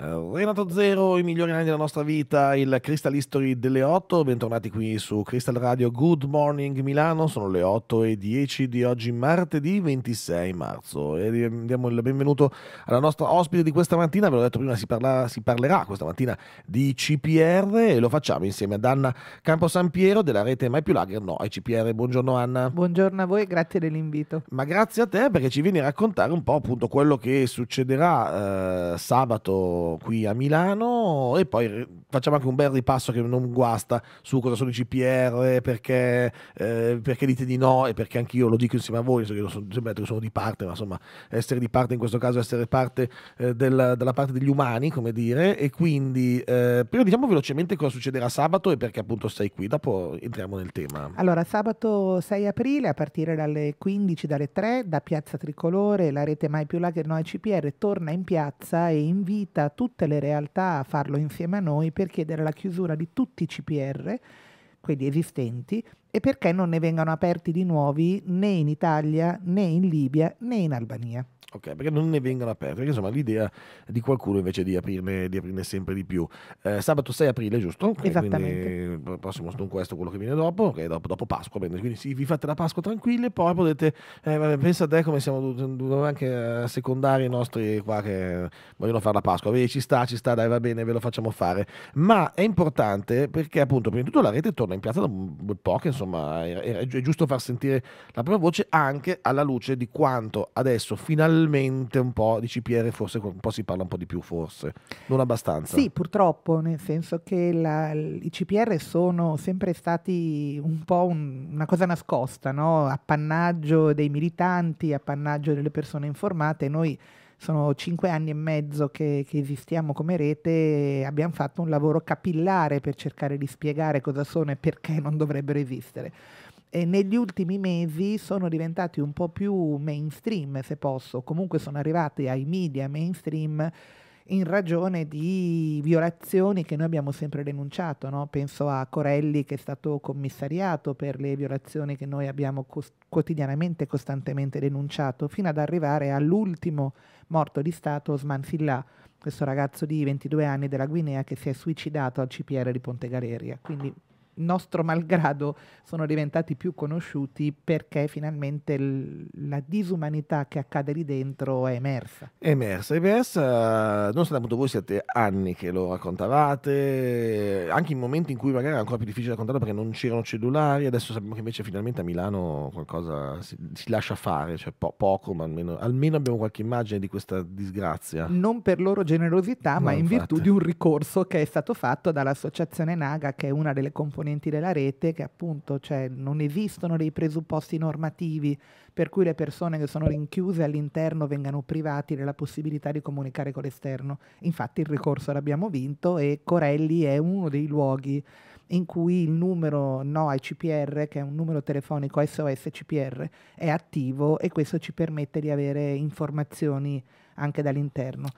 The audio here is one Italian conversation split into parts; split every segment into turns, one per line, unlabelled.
Eh, Renato Zero, i migliori anni della nostra vita, il Crystal History delle 8, bentornati qui su Crystal Radio Good Morning Milano, sono le 8 e 10 di oggi martedì 26 marzo e diamo il benvenuto alla nostra ospite di questa mattina, ve l'ho detto prima si, parla, si parlerà questa mattina di CPR e lo facciamo insieme ad Anna Camposampiero della rete Mai più Lager, no, ai CPR, buongiorno Anna.
Buongiorno a voi, grazie dell'invito.
Ma grazie a te perché ci vieni a raccontare un po' appunto quello che succederà eh, sabato qui a Milano e poi facciamo anche un bel ripasso che non guasta su cosa sono i CPR, perché, eh, perché dite di no e perché anch'io lo dico insieme a voi, so che sono, sono di parte, ma insomma essere di parte in questo caso è essere parte eh, del, della parte degli umani, come dire, e quindi eh, però diciamo velocemente cosa succederà sabato e perché appunto sei qui, dopo entriamo nel tema.
Allora sabato 6 aprile a partire dalle 15, dalle 3, da Piazza Tricolore, la rete Mai più là che CPR torna in piazza e invita tutte le realtà a farlo insieme a noi per chiedere la chiusura di tutti i CPR, quelli esistenti, e perché non ne vengano aperti di nuovi né in Italia né in Libia né in Albania.
Ok, perché non ne vengano aperte, perché insomma l'idea di qualcuno invece di aprirne, di aprirne sempre di più. Eh, sabato 6 aprile, giusto? Okay, Esattamente. Quindi prossimo, non questo, quello che viene dopo, okay, dopo, dopo Pasqua, bene, quindi sì, vi fate la Pasqua tranquilli, poi potete, eh, pensa a te come siamo dovuti anche eh, secondare i nostri qua che vogliono fare la Pasqua, Vedi, ci sta, ci sta, dai va bene, ve lo facciamo fare, ma è importante perché appunto prima di tutto la rete torna in piazza da un poco, insomma è, è, è giusto far sentire la propria voce anche alla luce di quanto adesso finalmente finalmente un po' di CPR forse un po' si parla un po' di più forse, non abbastanza. Sì,
purtroppo, nel senso che la, i CPR sono sempre stati un po' un, una cosa nascosta, no? appannaggio dei militanti, appannaggio delle persone informate. Noi sono cinque anni e mezzo che, che esistiamo come rete, abbiamo fatto un lavoro capillare per cercare di spiegare cosa sono e perché non dovrebbero esistere eh, negli ultimi mesi sono diventati un po' più mainstream, se posso, comunque sono arrivati ai media mainstream in ragione di violazioni che noi abbiamo sempre denunciato, no? penso a Corelli che è stato commissariato per le violazioni che noi abbiamo cost- quotidianamente e costantemente denunciato, fino ad arrivare all'ultimo morto di Stato, Osman Fillah, questo ragazzo di 22 anni della Guinea che si è suicidato al CPR di Ponte Galeria. Quindi nostro malgrado sono diventati più conosciuti perché finalmente l- la disumanità che accade lì dentro è emersa.
È emersa, è emersa, non soltanto voi siete anni che lo raccontavate, anche in momenti in cui magari era ancora più difficile raccontarlo perché non c'erano cellulari, adesso sappiamo che invece finalmente a Milano qualcosa si, si lascia fare, cioè po- poco, ma almeno, almeno, abbiamo qualche immagine di questa disgrazia.
Non per loro generosità, ma infatti. in virtù di un ricorso che è stato fatto dall'associazione Naga, che è una delle componenti componenti della rete che appunto cioè, non esistono dei presupposti normativi per cui le persone che sono rinchiuse all'interno vengano privati della possibilità di comunicare con l'esterno. Infatti il ricorso l'abbiamo vinto e Corelli è uno dei luoghi in cui il numero no ai CPR, che è un numero telefonico SOS CPR, è attivo e questo ci permette di avere informazioni anche dall'interno.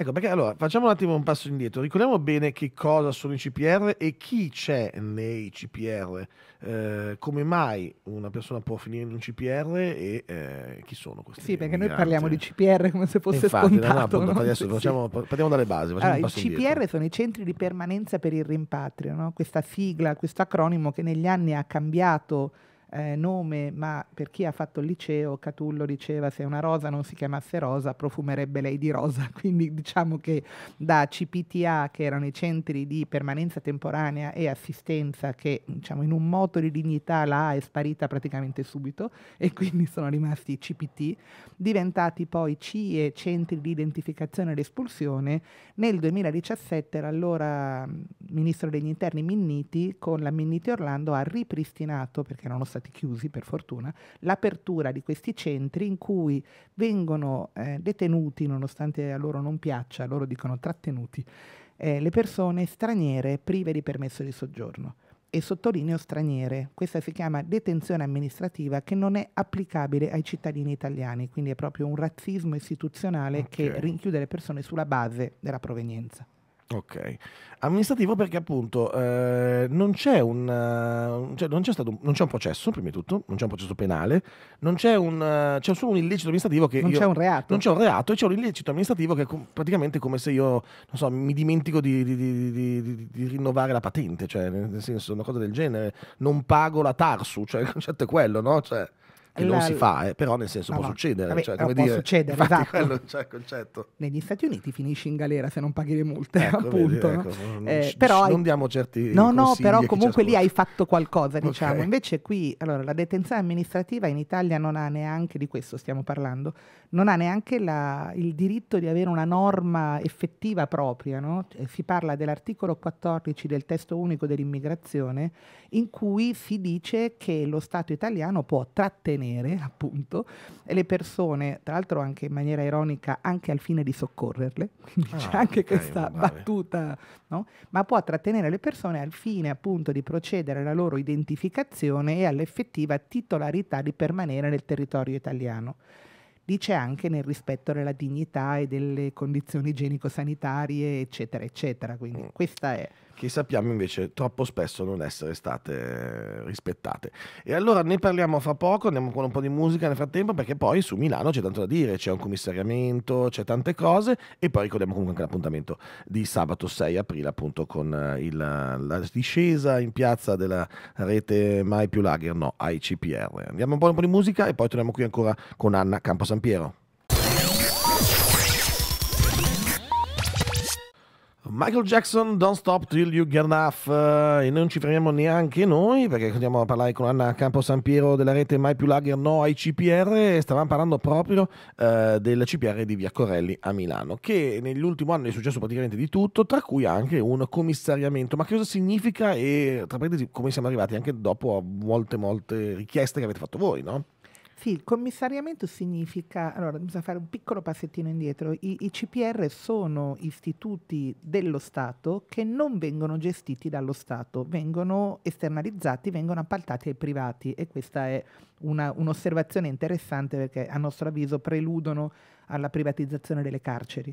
Ecco, perché allora facciamo un attimo un passo indietro, ricordiamo bene che cosa sono i CPR e chi c'è nei CPR, eh, come mai una persona può finire in un CPR e eh, chi sono questi? Sì, perché migranti. noi parliamo di
CPR come se fosse Infatti, scontato. No, no, no? adesso facciamo,
sì. partiamo dalle basi. Allora, I CPR indietro.
sono i centri di permanenza per il rimpatrio, no? questa sigla, questo acronimo che negli anni ha cambiato eh, nome, ma per chi ha fatto il liceo, Catullo diceva se una rosa non si chiamasse rosa, profumerebbe lei di rosa. Quindi diciamo che da CPTA, che erano i centri di permanenza temporanea e assistenza, che diciamo, in un moto di dignità la è sparita praticamente subito e quindi sono rimasti i CPT, diventati poi CIE, centri di identificazione ed espulsione, nel 2017 l'allora mm, ministro degli interni Minniti con la Minniti Orlando ha ripristinato, perché erano stati stati chiusi per fortuna, l'apertura di questi centri in cui vengono eh, detenuti, nonostante a loro non piaccia, loro dicono trattenuti, eh, le persone straniere prive di permesso di soggiorno. E sottolineo straniere, questa si chiama detenzione amministrativa che non è applicabile ai cittadini italiani, quindi è proprio un razzismo istituzionale okay. che rinchiude le persone sulla base della provenienza.
Ok, amministrativo perché appunto eh, non, c'è un, eh, cioè non, c'è stato un, non c'è un processo, prima di tutto, non c'è un processo penale, non c'è, un, eh, c'è solo un illecito amministrativo che... Non io, c'è un reato. Non c'è un reato e c'è un illecito amministrativo che è com- praticamente come se io, non so, mi dimentico di, di, di, di, rinnovare la patente, cioè nel senso una cosa del genere, non pago la Tarsu, cioè il concetto è quello, no? Cioè, che la, non si fa, eh, però nel senso no, può succedere. Vabbè, cioè, come può dire, succedere, esatto. Quello,
cioè, il concetto. Negli Stati Uniti finisci in galera se non paghi le multe, ecco, appunto. Vedi, ecco, non, eh, però non diamo certi No, no, però comunque lì hai fatto qualcosa, diciamo. Okay. Invece qui, allora, la detenzione amministrativa in Italia non ha neanche, di questo stiamo parlando, non ha neanche la, il diritto di avere una norma effettiva propria, no? Eh, si parla dell'articolo 14 del testo unico dell'immigrazione in cui si dice che lo Stato italiano può trattenere nere, appunto, e le persone, tra l'altro anche in maniera ironica, anche al fine di soccorrerle, ah, c'è anche okay, questa vabbè. battuta, no? ma può trattenere le persone al fine appunto di procedere alla loro identificazione e all'effettiva titolarità di permanere nel territorio italiano dice anche nel rispetto della dignità e delle condizioni igienico-sanitarie, eccetera, eccetera. Quindi mm. questa
è che sappiamo invece troppo spesso non essere state rispettate. E allora ne parliamo fra poco, andiamo con un po' di musica nel frattempo, perché poi su Milano c'è tanto da dire, c'è un commissariamento, c'è tante cose, e poi ricordiamo comunque anche l'appuntamento di sabato 6 aprile appunto con eh, il, la discesa in piazza della rete Mai più Lager, no, ICPR. Andiamo un po', un po' di musica e poi torniamo qui ancora con Anna Camposampiero. Michael Jackson, Don't Stop Till You Get Enough. Uh, e non ci fermiamo neanche noi perché andiamo a parlare con Anna Campo San Piero della rete Mai più Lager No ai CPR. E stavamo parlando proprio uh, del CPR di Via Corelli a Milano, che nell'ultimo anno è successo praticamente di tutto, tra cui anche un commissariamento. Ma che cosa significa e tra parentesi come siamo arrivati anche dopo a molte, molte richieste che avete fatto voi, no?
Sì, il commissariamento significa, allora bisogna fare un piccolo passettino indietro, I, i, CPR sono istituti dello Stato che non vengono gestiti dallo Stato, vengono esternalizzati, vengono appaltati ai privati e questa è una, un'osservazione interessante perché a nostro avviso preludono alla privatizzazione delle carceri.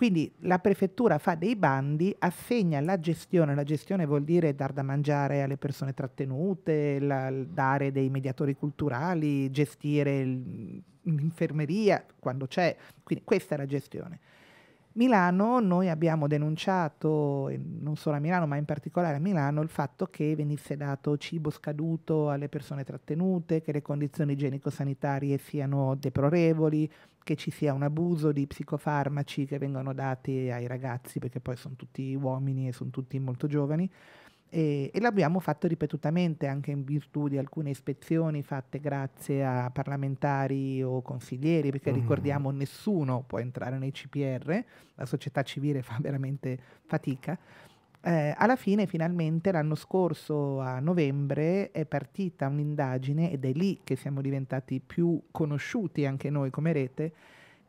Quindi la prefettura fa dei bandi, assegna la gestione, la gestione vuol dire dar da mangiare alle persone trattenute, la, dare dei mediatori culturali, gestire l'infermeria quando c'è, quindi questa è la gestione. Milano noi abbiamo denunciato, non solo a Milano ma in particolare a Milano, il fatto che venisse dato cibo scaduto alle persone trattenute, che le condizioni igienico-sanitarie siano deplorevoli, che ci sia un abuso di psicofarmaci che vengono dati ai ragazzi perché poi sono tutti uomini e sono tutti molto giovani e, e l'abbiamo fatto ripetutamente anche in virtù di alcune ispezioni fatte grazie a parlamentari o consiglieri, perché mm. ricordiamo nessuno può entrare nei CPR, la società civile fa veramente fatica. Eh, alla fine, finalmente, l'anno scorso a novembre è partita un'indagine ed è lì che siamo diventati più conosciuti anche noi come rete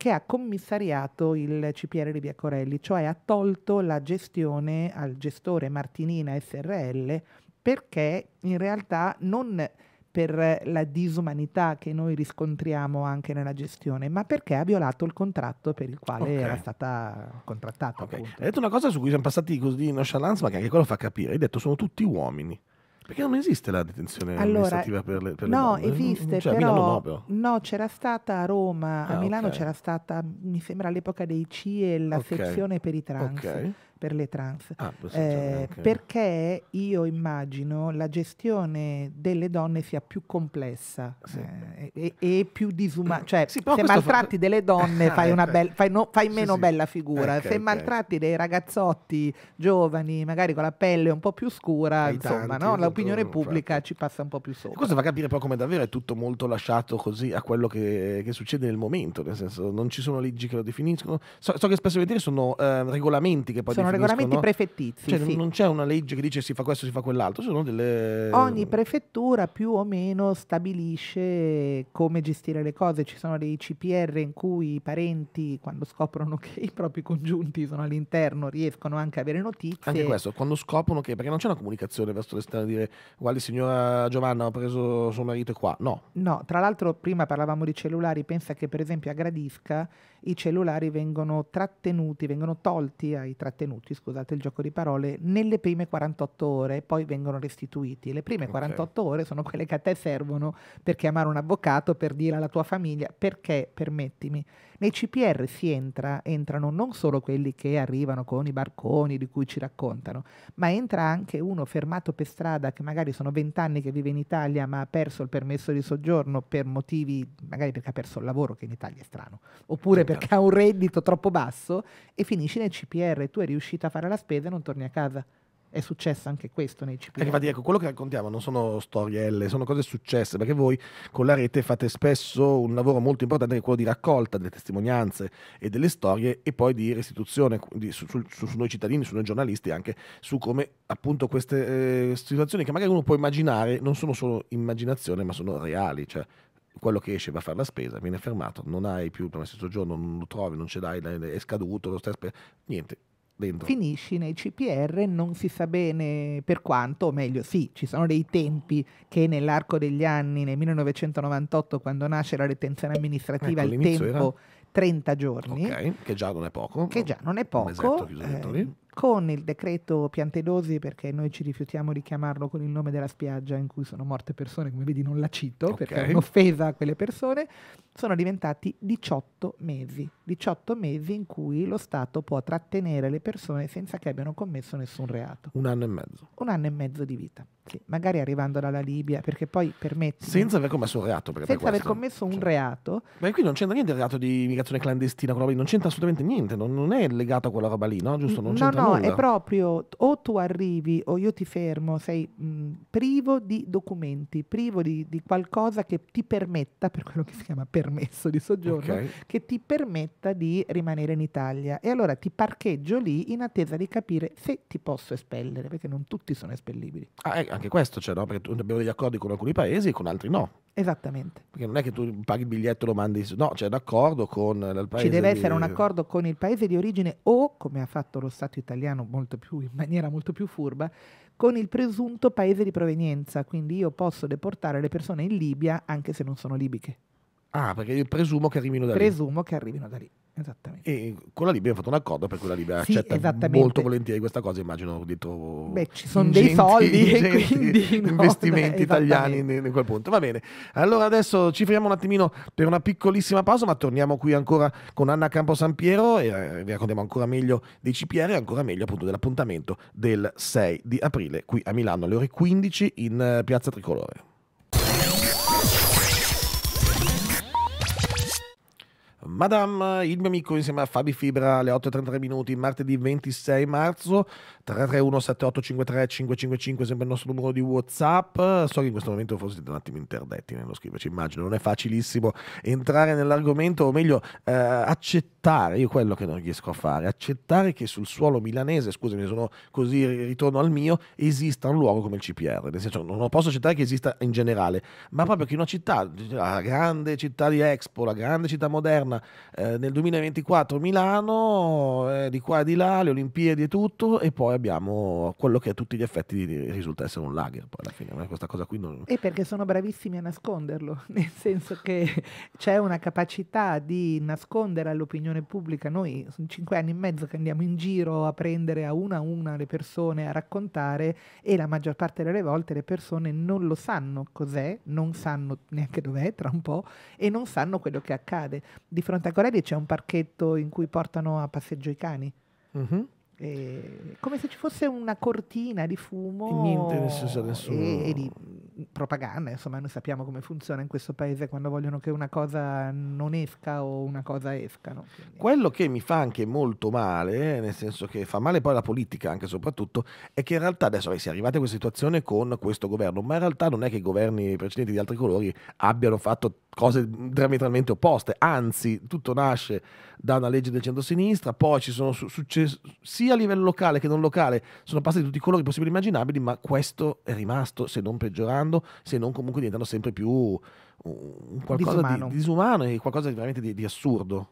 che ha commissariato il CPR di Via Corelli, cioè ha tolto la gestione al gestore Martinina SRL perché in realtà non per la disumanità che noi riscontriamo anche nella gestione, ma perché ha violato il contratto per il quale okay. era stata contrattata. Okay. Hai
detto una cosa su cui siamo passati così in nonchalance, ma che anche quello fa capire. Hai detto sono tutti uomini.
Perché non esiste
la detenzione allora, amministrativa per le, per no, le esiste, cioè, però,
no, c'era stata a Roma, a ah, Milano okay. c'era stata, mi sembra all'epoca dei CIE, la okay. sezione per i trans. Okay per le trans, ah, eh, perché io immagino la gestione delle donne sia più complessa sì. eh, e, e, più disumana, eh, cioè sì, se maltratti fa... delle donne ah, fai, ecco. bella, fai, no, fai sì, meno bella figura, ecco, se ecco. maltratti dei ragazzotti giovani, magari con la pelle un po' più scura, Hai insomma, tanti, no? l'opinione pubblica infatti. ci passa un po' più sopra. E questo
fa capire poi come davvero è tutto molto lasciato così a quello che, che succede nel momento, nel senso non ci sono leggi che lo definiscono, so, so che spesso e sono eh, regolamenti che poi sono regolamenti prefettizi. Cioè, sì. Non c'è una legge che dice si fa questo, si fa quell'altro, sono delle... Ogni
prefettura più o meno stabilisce come gestire le cose. Ci sono dei CPR in cui i parenti, quando scoprono che i propri congiunti sono all'interno, riescono anche a avere notizie. Anche questo,
quando scoprono che... perché non c'è una comunicazione verso l'esterno a dire guardi signora Giovanna ho preso suo marito qua, no.
No, tra l'altro prima parlavamo di cellulari, pensa che per esempio a Gradisca i cellulari vengono trattenuti, vengono tolti ai trattenuti, scusate il gioco di parole, nelle prime 48 ore e poi vengono restituiti. Le prime okay. 48 ore sono quelle che a te servono per chiamare un avvocato, per dire alla tua famiglia perché, permettimi, nei CPR si entra, entrano non solo quelli che arrivano con i barconi di cui ci raccontano, ma entra anche uno fermato per strada che magari sono 20 anni che vive in Italia ma ha perso il permesso di soggiorno per motivi, magari perché ha perso il lavoro che in Italia è strano, oppure perché certo. ha un reddito troppo basso e finisci nel CPR. Tu hai riuscito a fare la spesa e non torni a casa. È successo anche questo nei CPR. Infatti, ecco, quello che
raccontiamo non sono storielle, sono cose successe, perché voi con la rete fate spesso un lavoro molto importante che è quello di raccolta delle testimonianze e delle storie e poi di restituzione di, su, su, su, noi cittadini, su noi giornalisti, anche su come appunto queste eh, situazioni che magari uno può immaginare non sono solo immaginazione, ma sono reali. Cioè, quello che esce va a fare la spesa, viene fermato, non hai più il permesso di soggiorno, non lo trovi, non ce l'hai, è scaduto, lo stai aspettando, niente. Dentro.
Finisci nei CPR, non si sa bene per quanto, o meglio sì, ci sono dei tempi che nell'arco degli anni, nel 1998 quando nasce la retenzione eh, amministrativa, ecco, il tempo era... 30 giorni. Okay, che
già non è poco.
Che già non è
poco. Mesetto, eh,
con il decreto Piantedosi, perché noi ci rifiutiamo di chiamarlo con il nome della spiaggia in cui sono morte persone, come vedi non la cito okay. perché è un'offesa a quelle persone, sono diventati 18 mesi, 18 mesi in cui lo Stato può trattenere le persone senza che abbiano commesso nessun reato.
Un anno e mezzo.
Un anno e mezzo di vita, sì. magari arrivando dalla Libia, perché poi permette... Senza
aver commesso un reato. Perché Senza aver
commesso un cioè. reato.
Ma qui non c'entra niente il reato di immigrazione clandestina, non c'entra assolutamente niente, non, non, è legato a quella roba lì, no? Giusto? Non c'entra no, no, nulla. è
proprio o tu arrivi o io ti fermo, sei mh, mhmm, privo di documenti, privo di, di, qualcosa che ti permetta, per quello che si chiama permesso di soggiorno, okay. che ti permetta di rimanere in Italia. E allora ti parcheggio lì in attesa di capire se ti posso espellere, perché non tutti sono espellibili. Ah, eh, anche questo
c'è, cioè, no? Perché abbiamo degli accordi con alcuni paesi e con altri no.
Esattamente.
Perché non è che tu paghi il biglietto e lo mandi, no, c'è un accordo con il paese. Ci deve di... essere un accordo
con il paese di origine o, come ha fatto lo Stato italiano più, in maniera molto più furba, con il presunto paese di provenienza. Quindi io posso deportare le persone in Libia anche se non sono libiche.
Ah, perché io presumo che arrivino da presumo
lì. Presumo che arrivino da lì. Esattamente.
E con la Libia abbiamo fatto un accordo per cui la Libia sì, accetta molto volentieri questa cosa, immagino dietro Beh, ci sono dei soldi e quindi investimenti no, italiani in, quel punto. Va bene. Allora adesso ci fermiamo un attimino per una piccolissima pausa, ma torniamo qui ancora con Anna Camposampiero e eh, vi raccontiamo ancora meglio dei CPR e ancora meglio appunto dell'appuntamento del 6 di aprile qui a Milano alle ore 15 in eh, Piazza Tricolore. Madame, il mio amico insieme a Fabi Fibra alle 8.33 minuti, martedì 26 marzo, 331 7853 555, sempre il nostro numero di Whatsapp. So che in questo momento forse siete un attimo interdetti nello scriverci, immagino, non è facilissimo entrare nell'argomento, o meglio, eh, accettare, io quello che non riesco a fare, accettare che sul suolo milanese, scusami, sono così, ritorno al mio, esista un luogo come il CPR, nel senso non posso accettare che esista in generale, ma proprio che in una città, la grande città di Expo, la grande città moderna, eh, nel 2024 Milano, eh, di qua e di là, le Olimpiadi e tutto, e poi abbiamo quello che a tutti gli effetti risulta essere un lager. Poi alla fine, questa cosa qui non... E
perché sono bravissimi a nasconderlo, nel senso che c'è una capacità di nascondere all'opinione pubblica. Noi sono cinque anni e mezzo che andiamo in giro a prendere a una a una le persone, a raccontare, e la maggior parte delle volte le persone non lo sanno cos'è, non sanno neanche dov'è tra un po' e non sanno quello che accade. Di fronte Tancorelli c'è un parchetto in cui portano a passeggio i cani. Mm-hmm. E, come se ci fosse una cortina di fumo e niente, nessuno, nessuno. E, e, di propaganda insomma noi sappiamo come funziona in questo paese quando vogliono che una cosa non esca o una cosa esca no?
quello che mi fa anche molto male nel senso che fa male poi la politica anche e soprattutto è che in realtà adesso si è arrivati a questa situazione con questo governo ma in realtà non è che i governi precedenti di altri colori abbiano fatto cose diametralmente opposte, anzi tutto nasce da una legge del centro-sinistra, poi ci sono successi sia a livello locale che non locale, sono passati tutti i colori possibili e immaginabili, ma questo è rimasto, se non peggiorando, se non comunque diventando sempre più uh, qualcosa disumano. Di, disumano e qualcosa di veramente di, di assurdo.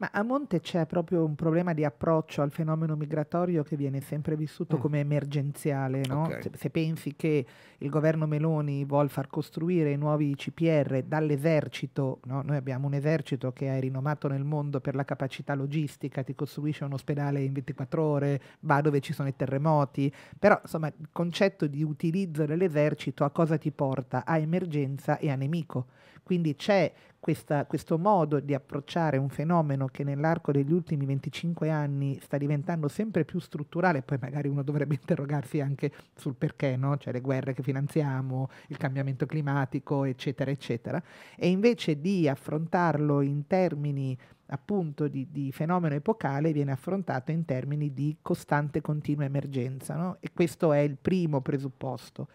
Ma a monte c'è proprio un problema di approccio al fenomeno migratorio che viene sempre vissuto mm. come emergenziale. No? Okay. Se, se, pensi che il governo Meloni vuole far costruire nuovi CPR dall'esercito, no? noi abbiamo un esercito che è rinomato nel mondo per la capacità logistica, ti costruisce un ospedale in 24 ore, va dove ci sono i terremoti, però insomma il concetto di utilizzo dell'esercito a cosa ti porta? A emergenza e a nemico. Quindi c'è questa, questo modo di approcciare un fenomeno che nell'arco degli ultimi 25 anni sta diventando sempre più strutturale, poi magari uno dovrebbe interrogarsi anche sul perché, no? cioè le guerre che finanziamo, il cambiamento climatico, eccetera, eccetera, e invece di affrontarlo in termini appunto di, di fenomeno epocale viene affrontato in termini di costante continua emergenza no? e questo è il primo presupposto.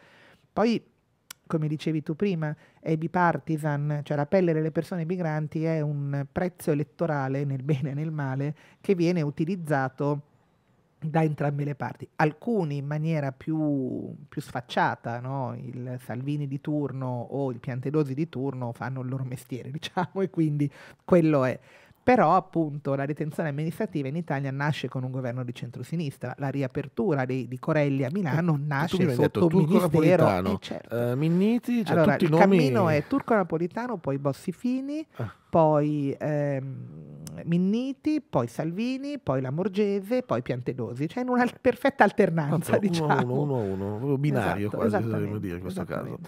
Poi come dicevi tu prima, è bipartisan, cioè la pelle delle persone migranti è un prezzo elettorale nel bene e nel male che viene utilizzato da entrambe le parti, alcuni in maniera più, più sfacciata, no? il Salvini di turno o il Piantedosi di turno fanno il loro mestiere, diciamo, e quindi quello è. Però appunto la detenzione amministrativa in Italia nasce con un governo di centrosinistra, la riapertura di, di Corelli a Milano nasce tu sotto detto, ministero eh, certo. uh, Minniti, cioè allora, tutti il nomi... cammino è Turco Napolitano, poi Bossifini, ah. poi ehm, Minniti, poi Salvini, poi Lamorgese, poi Piantedosi, cioè in una eh. perfetta alternanza, Tanto, diciamo. Uno a uno,
uno uno, binario esatto, quasi, dire in questo caso.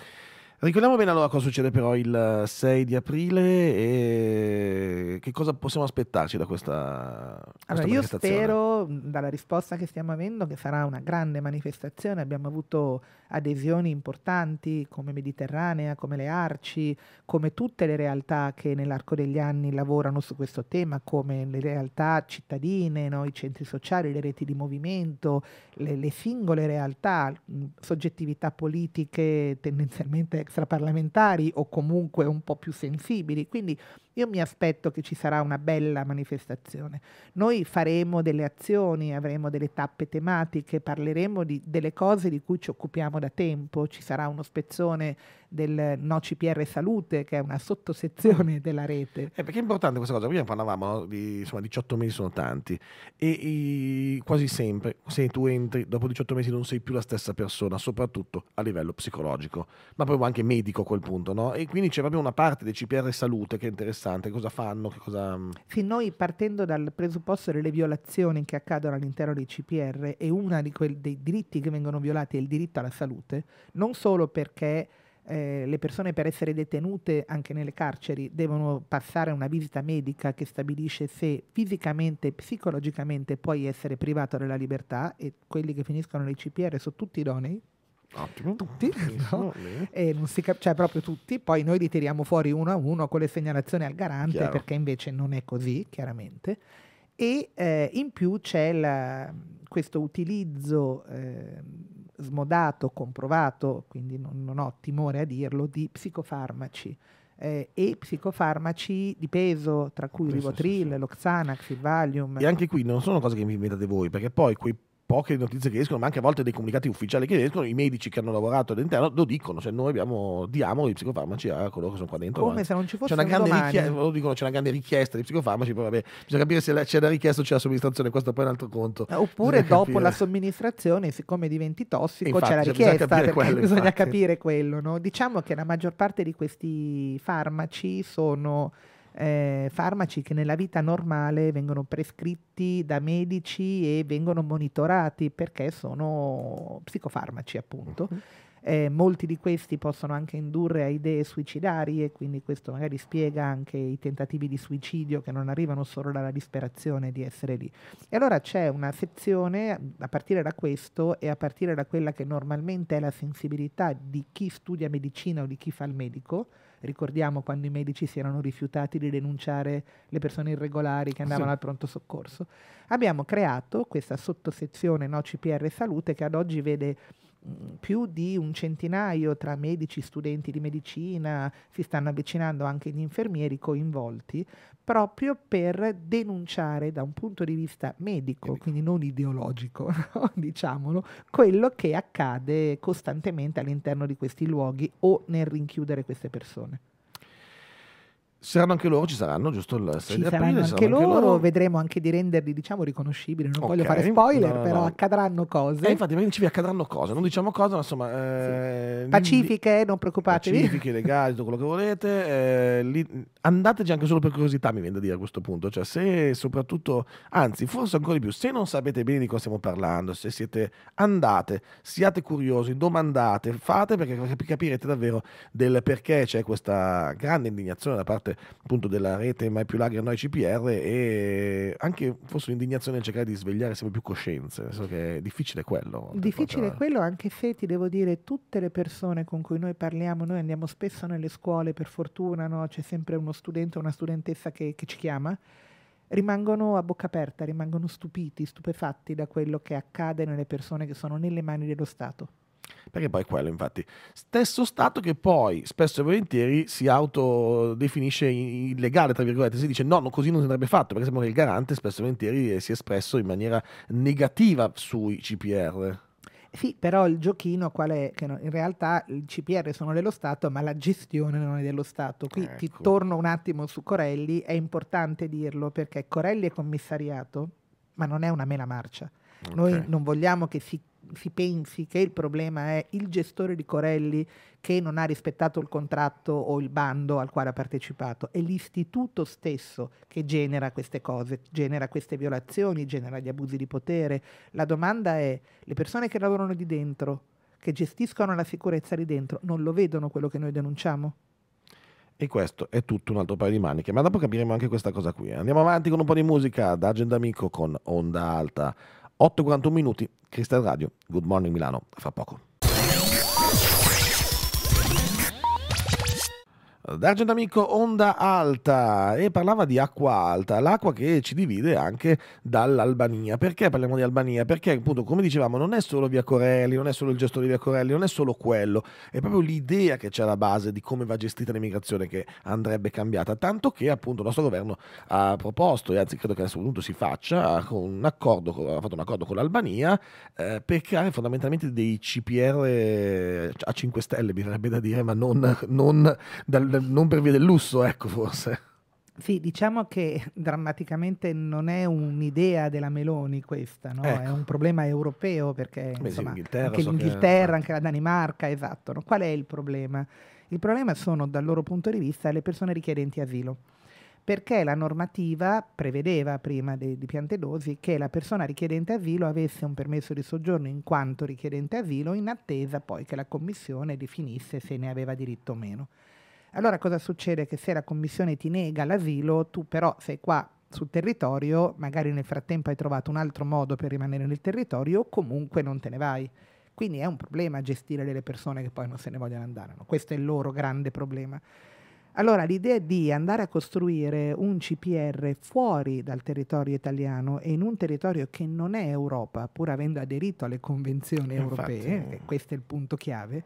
Ricordiamo bene allora cosa succede però il 6 eh, di aprile e che cosa possiamo aspettarci da questa, allora, questa Io spero
dalla risposta che stiamo avendo che sarà una grande manifestazione, abbiamo avuto adesioni importanti come Mediterranea, come le Arci, come tutte le realtà che nell'arco degli anni lavorano su questo tema, come le realtà cittadine, no? i centri sociali, le reti di movimento, le, le singole realtà, soggettività politiche tendenzialmente extraparlamentari o comunque un po' più sensibili. Quindi io mi aspetto che ci sarà una bella manifestazione. Noi faremo delle azioni, avremo delle tappe tematiche, parleremo di, delle cose di cui ci occupiamo da tempo, ci sarà uno spezzone del NoCPR Salute, che è una sottosezione mm. della rete.
Eh, perché è importante questa cosa, prima parlavamo no? di insomma, 18 mesi sono tanti e, i, quasi sempre se tu entri dopo 18 mesi non sei più la stessa persona, soprattutto a livello psicologico, ma proprio anche medico a quel punto, no? E quindi c'è proprio una parte del CPR Salute che è interessante interessante, cosa fanno? Cosa...
Fin mm? noi partendo dal presupposto delle violazioni che accadono all'interno dei CPR e uno dei diritti che vengono violati è il diritto alla salute, non solo perché eh, le persone per essere detenute anche nelle carceri devono passare una visita medica che stabilisce se fisicamente e psicologicamente puoi essere privato della libertà e quelli che finiscono nei CPR sono tutti idonei Ottimo. Tutti, no? E non si cap- cioè proprio tutti. Poi noi li tiriamo fuori uno a uno con le segnalazioni al garante, Chiaro. perché invece non è così, chiaramente. E eh, in più c'è la, questo utilizzo eh, smodato, comprovato, quindi non, non, ho timore a dirlo, di psicofarmaci. Eh, e psicofarmaci di peso, tra cui Rivotril, sì, sì, Loxanax, il Valium. E
anche qui non sono cose che mi inventate voi, perché poi quei poche notizie che escono, ma anche a volte dei comunicati ufficiali che escono, i medici che hanno lavorato all'interno lo dicono, se noi abbiamo, diamo i psicofarmaci a coloro che sono qua dentro. Come se non ci fosse c'è una, un richiesta, dicono, c'è una grande richiesta di psicofarmaci, poi vabbè, bisogna capire se c'è la richiesta o c'è la somministrazione, questo poi è un altro conto. Eh, oppure bisogna dopo capire. la
somministrazione, siccome diventi tossico, infatti, c'è la richiesta, bisogna capire quello. Bisogna capire quello no? Diciamo che la maggior parte di questi farmaci sono eh, farmaci che nella vita normale vengono prescritti da medici e vengono monitorati perché sono psicofarmaci appunto. Uh-huh. Eh, molti di questi possono anche indurre a idee suicidarie, quindi questo magari spiega anche i tentativi di suicidio che non arrivano solo dalla disperazione di essere lì. E allora c'è una sezione a partire da questo e a partire da quella che normalmente è la sensibilità di chi studia medicina o di chi fa il medico, Ricordiamo quando i medici si erano rifiutati di denunciare le persone irregolari che andavano sì. al pronto soccorso. Abbiamo creato questa sottosezione no, CPR Salute che ad oggi vede più di un centinaio tra medici, studenti di medicina, si stanno avvicinando anche gli infermieri coinvolti proprio per denunciare da un punto di vista medico, quindi non ideologico, no? diciamolo, quello che accade costantemente all'interno di questi luoghi o nel rinchiudere queste persone. Saranno anche loro, ci saranno, giusto? Il 6 ci aprile, saranno, anche, saranno loro. anche, loro, vedremo anche di renderli, diciamo, riconoscibili. Non okay. voglio fare spoiler, no, no, però no. accadranno cose. Eh, infatti,
mi dicevi accadranno cose, non diciamo cosa, ma insomma... Eh, sì. Pacifiche,
li... non preoccupatevi. Pacifiche,
legali, tutto quello che volete. Eh, li... Andateci anche solo per curiosità, mi viene da dire a questo punto. Cioè, se soprattutto, anzi, forse ancora di più, se non sapete bene di cosa stiamo parlando, se siete andate, siate curiosi, domandate, fate perché capirete davvero del perché c'è questa grande indignazione da parte parte appunto della rete mai più larga Noi CPR e anche forse l'indignazione nel cercare di svegliare sempre più coscienze, nel senso che è difficile quello. Difficile quello
anche se ti devo dire tutte le persone con cui noi parliamo, noi andiamo spesso nelle scuole per fortuna, no? c'è sempre uno studente o una studentessa che, che ci chiama rimangono a bocca aperta, rimangono stupiti, stupefatti da quello che accade nelle persone che sono nelle mani dello Stato
perché poi è quello infatti. Stesso Stato che poi spesso e volentieri si autodefinisce illegale, tra virgolette, si dice no, no così non si andrebbe fatto, perché sembra che il garante spesso e volentieri eh, si è espresso in maniera negativa sui CPR.
Sì, però il giochino qual è? Che in realtà i CPR sono dello Stato, ma la gestione non è dello Stato. Qui ecco. ti torno un attimo su Corelli, è importante dirlo perché Corelli è commissariato, ma non è una mela marcia. Okay. Noi non vogliamo che si si pensi che il problema è il gestore di Corelli che non ha rispettato il contratto o il bando al quale ha partecipato, è l'istituto stesso che genera queste cose, genera queste violazioni, genera gli abusi di potere. La domanda è, le persone che lavorano di dentro, che gestiscono la sicurezza lì dentro, non lo vedono quello che noi denunciamo?
E questo è tutto un altro paio di maniche, ma dopo capiremo anche questa cosa qui. Andiamo avanti con un po' di musica da Agenda Amico con Onda Alta. 8.41 minuti, Crystal Radio, Good Morning Milano, fra poco. D'argento Amico Onda Alta e parlava di acqua alta, l'acqua che ci divide anche dall'Albania. Perché parliamo di Albania? Perché appunto, come dicevamo, non è solo Via Corelli, non è solo il gesto di Via Corelli, non è solo quello, è proprio l'idea che c'è alla base di come va gestita l'immigrazione che andrebbe cambiata, tanto che appunto il nostro governo ha proposto, e anzi credo che a questo punto si faccia, un accordo, ha fatto un accordo con l'Albania eh, per creare fondamentalmente dei CPR eh, a 5 stelle, mi verrebbe da dire, ma non, non dal non per via del lusso, ecco forse.
Sì, diciamo che drammaticamente non è un'idea della Meloni questa, no? ecco. è un problema europeo perché insomma, sì, anche so l'Inghilterra, che... anche la Danimarca, esatto. No? Qual è il problema? Il problema sono, dal loro punto di vista, le persone richiedenti asilo, perché la normativa prevedeva prima di, di Piantedosi che la persona richiedente asilo avesse un permesso di soggiorno in quanto richiedente asilo in attesa poi che la Commissione definisse se ne aveva diritto o meno. Allora cosa succede? Che se la commissione ti nega l'asilo, tu però sei qua sul territorio, magari nel frattempo hai trovato un altro modo per rimanere nel territorio, comunque non te ne vai. Quindi è un problema gestire delle persone che poi non se ne vogliono andare. No? Questo è il loro grande problema. Allora l'idea di andare a costruire un CPR fuori dal territorio italiano e in un territorio che non è Europa, pur avendo aderito alle convenzioni Infatti, e questo è il punto chiave,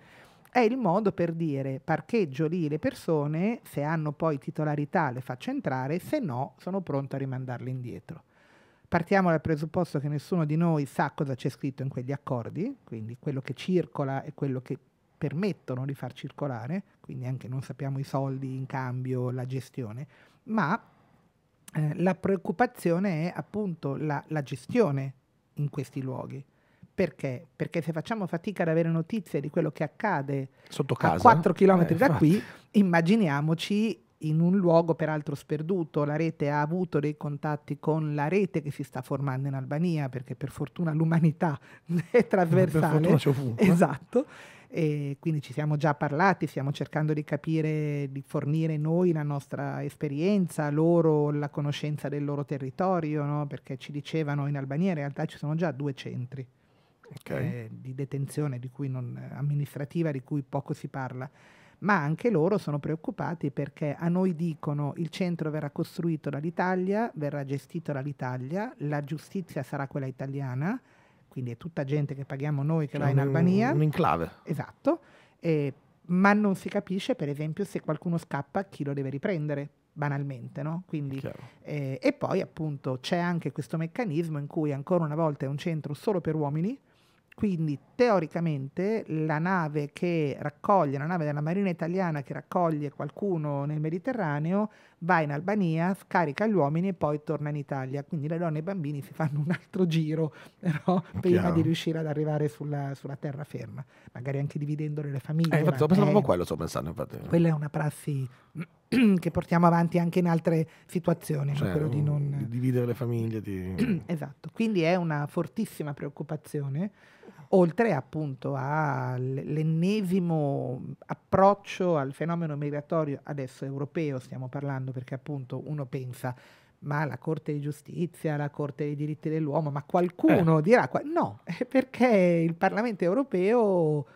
è il modo per dire parcheggio lì le persone, se hanno poi titolarità le faccio entrare, se no sono pronto a rimandarle indietro. Partiamo dal presupposto che nessuno di noi sa cosa c'è scritto in quegli accordi, quindi quello che circola è quello che permettono di far circolare, quindi anche non sappiamo i soldi in cambio, la gestione, ma eh, la preoccupazione è appunto la, la gestione in questi luoghi perché? Perché se facciamo fatica ad avere notizie di quello che accade
Sotto casa, a 4 km eh, da qui,
immaginiamoci in un luogo peraltro sperduto. La rete ha avuto dei contatti con la rete che si sta formando in Albania, perché per fortuna l'umanità è trasversale. Per fortuna c'è ovunque. Esatto. E quindi ci siamo già parlati, stiamo cercando di capire, di fornire noi la nostra esperienza, loro la conoscenza del loro territorio, no? perché ci dicevano in Albania in realtà ci sono già due centri okay. eh, di detenzione di cui non, eh, amministrativa di cui poco si parla, ma anche loro sono preoccupati perché a noi dicono il centro verrà costruito dall'Italia, verrà gestito dall'Italia, la giustizia sarà quella italiana, quindi è tutta gente che paghiamo noi che C'è va in un, Albania. Un enclave. Esatto. Eh, ma non si capisce, per esempio, se qualcuno scappa, chi lo deve riprendere banalmente, no? Quindi, eh, e poi appunto c'è anche questo meccanismo in cui ancora una volta è un centro solo per uomini, quindi teoricamente la nave che raccoglie, la nave della Marina italiana che raccoglie qualcuno nel Mediterraneo, va in Albania, scarica gli uomini e poi torna in Italia. Quindi le donne e i bambini si fanno un altro giro però, prima di riuscire ad arrivare sulla, sulla terraferma, magari anche dividendole le famiglie. Eh, infatti, pensavo eh,
quello, sto pensando. Infatti. Quella è una
prassi che portiamo avanti anche in altre situazioni. Cioè, no? di, mm, non...
di dividere le famiglie. Di...
esatto, quindi è una fortissima preoccupazione, oltre appunto all'ennesimo approccio al fenomeno migratorio, adesso europeo stiamo parlando, perché appunto uno pensa ma la Corte di Giustizia, la Corte dei diritti dell'uomo, ma qualcuno eh. dirà... No, perché il Parlamento europeo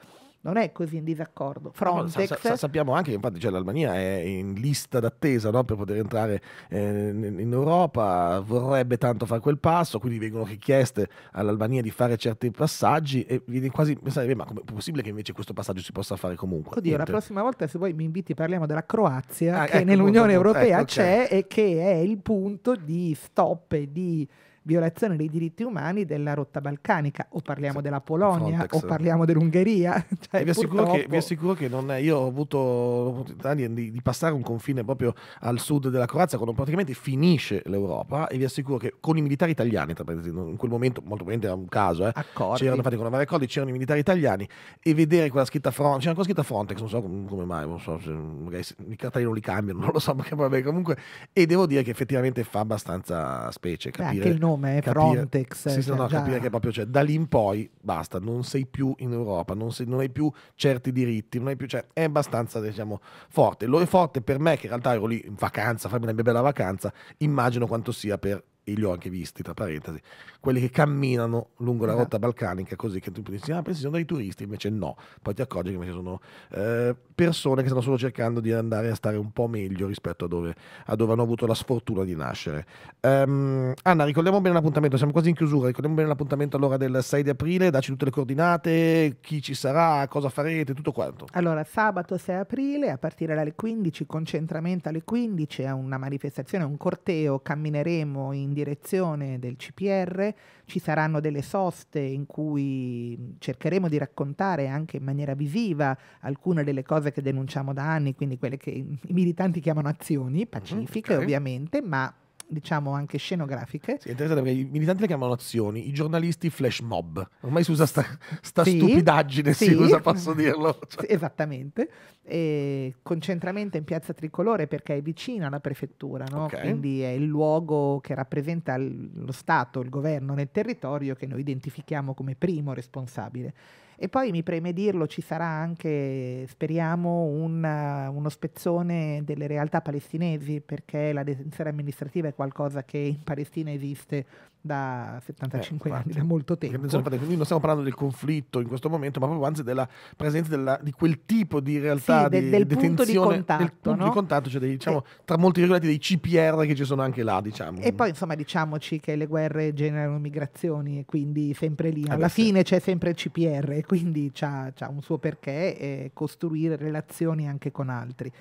non è così in disaccordo. Frontex... Sa, sa,
sappiamo anche che infatti cioè, l'Albania è in lista d'attesa no? per poter entrare eh, in Europa, vorrebbe tanto fare quel passo, quindi vengono richieste all'Albania di fare certi passaggi e viene quasi pensare, ma è possibile che invece questo passaggio si possa fare comunque?
Oddio, Niente. la prossima volta se voi mi inviti parliamo della Croazia, ah, che ecco, nell'Unione Europea ecco, c'è okay. e che è il punto di stop e di violazione dei diritti umani della rotta balcanica, o parliamo sì, della Polonia, Frontex. o parliamo dell'Ungheria. Cioè, vi, assicuro che, vi, assicuro che,
non è, io ho avuto l'opportunità di, di, passare un confine proprio al sud della Croazia, quando praticamente finisce l'Europa, e vi assicuro che con i militari italiani, in quel momento molto probabilmente era un caso, eh, c'erano infatti con accordi, c'erano i militari italiani, e vedere quella scritta Frontex, c'era ancora scritta Frontex, non so come mai, non so se magari i cartelli non li cambiano, non lo so, ma vabbè, comunque, e devo dire che effettivamente fa abbastanza specie capire. Beh, anche il nome nome è eh, capire, Frontex. Sì, cioè, no, no, cioè, capire che proprio cioè, da lì in poi basta, non sei più in Europa, non, sei, non hai più certi diritti, più, cioè, è abbastanza diciamo, forte. Lo è forte per me che in realtà ero lì in vacanza, fammi una bella vacanza, immagino quanto sia per e li ho anche visti, tra parentesi, quelli che camminano lungo la ah. rotta balcanica, così che tu pensi, ah, pensi sono dei turisti, invece no, poi ti accorgi che invece sono eh, persone che stanno solo cercando di andare a stare un po' meglio rispetto a dove, a dove hanno avuto la sfortuna di nascere. Um, Anna, ricordiamo bene l'appuntamento, siamo quasi in chiusura, ricordiamo bene l'appuntamento allora del 6 di aprile, daci tutte le coordinate, chi ci sarà, cosa farete, tutto quanto.
Allora, sabato 6 aprile, a partire dalle 15, concentramento alle 15, è una manifestazione, un corteo, cammineremo in direzione del CPR, ci saranno delle soste in cui mm, cercheremo di raccontare anche in maniera visiva alcune delle cose che denunciamo da anni, quindi quelle che i militanti chiamano azioni mm-hmm, pacifiche okay. ovviamente, ma diciamo anche scenografiche. Sì,
è interessante perché i militanti le chiamano azioni, i giornalisti flash mob. Ormai si usa sta, sta sì, stupidaggine, sì. si usa, posso dirlo.
Cioè. Sì, esattamente. E concentramento in Piazza Tricolore perché è vicina alla prefettura, no? okay. quindi è il luogo che rappresenta lo Stato, il governo nel territorio che noi identifichiamo come primo responsabile. E poi mi preme dirlo, ci sarà anche, speriamo, un, uno spezzone delle realtà palestinesi, perché la detenzione amministrativa è qualcosa che in Palestina esiste da 75 eh, anni, da molto tempo. Quindi
non stiamo parlando del conflitto in questo momento, ma proprio anzi della presenza della, di quel tipo di realtà sì, di, del punto di contatto, del punto no? di contatto, cioè dei, diciamo, e, tra molti virgolette dei CPR che ci sono anche là, diciamo. E
poi insomma diciamoci che le guerre generano migrazioni e quindi sempre lì, eh alla Adesso. fine c'è sempre il CPR e quindi c'ha, c'ha un suo perché e eh, costruire relazioni anche con altri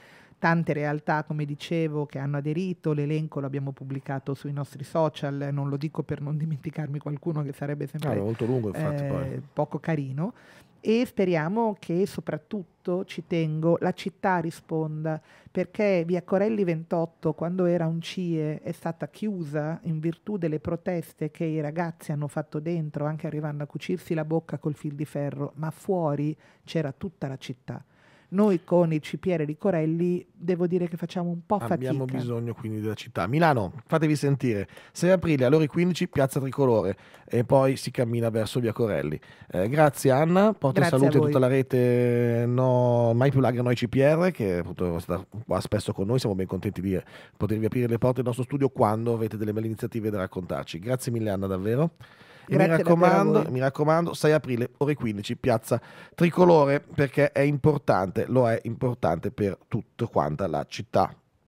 tante realtà, come dicevo, che hanno aderito, l'elenco l'abbiamo pubblicato sui nostri social, non lo dico per non dimenticarmi qualcuno che sarebbe sempre ah, molto lungo, infatti, eh, poco carino e speriamo che soprattutto, ci tengo, la città risponda, perché Via Corelli 28, quando era un CIE, è stata chiusa in virtù delle proteste che i ragazzi hanno fatto dentro, anche arrivando a cucirsi la bocca col fil di ferro, ma fuori c'era tutta la città. Noi con il CPR di Corelli devo dire che facciamo un po' fatica. Abbiamo bisogno
quindi della città. Milano, fatevi sentire. 6 aprile alle ore 15, Piazza Tricolore e poi si cammina verso Via Corelli. Eh, grazie Anna, porto grazie saluti a, a, tutta la rete no, Mai più larga noi CPR che è sta qua spesso con noi, siamo ben contenti di potervi aprire le porte del nostro studio quando avete delle belle iniziative da raccontarci. Grazie mille Anna davvero. E mi raccomando, mi raccomando, 6 aprile, ore 15, piazza Tricolore, perché è importante, lo è importante per tutta quanta la città.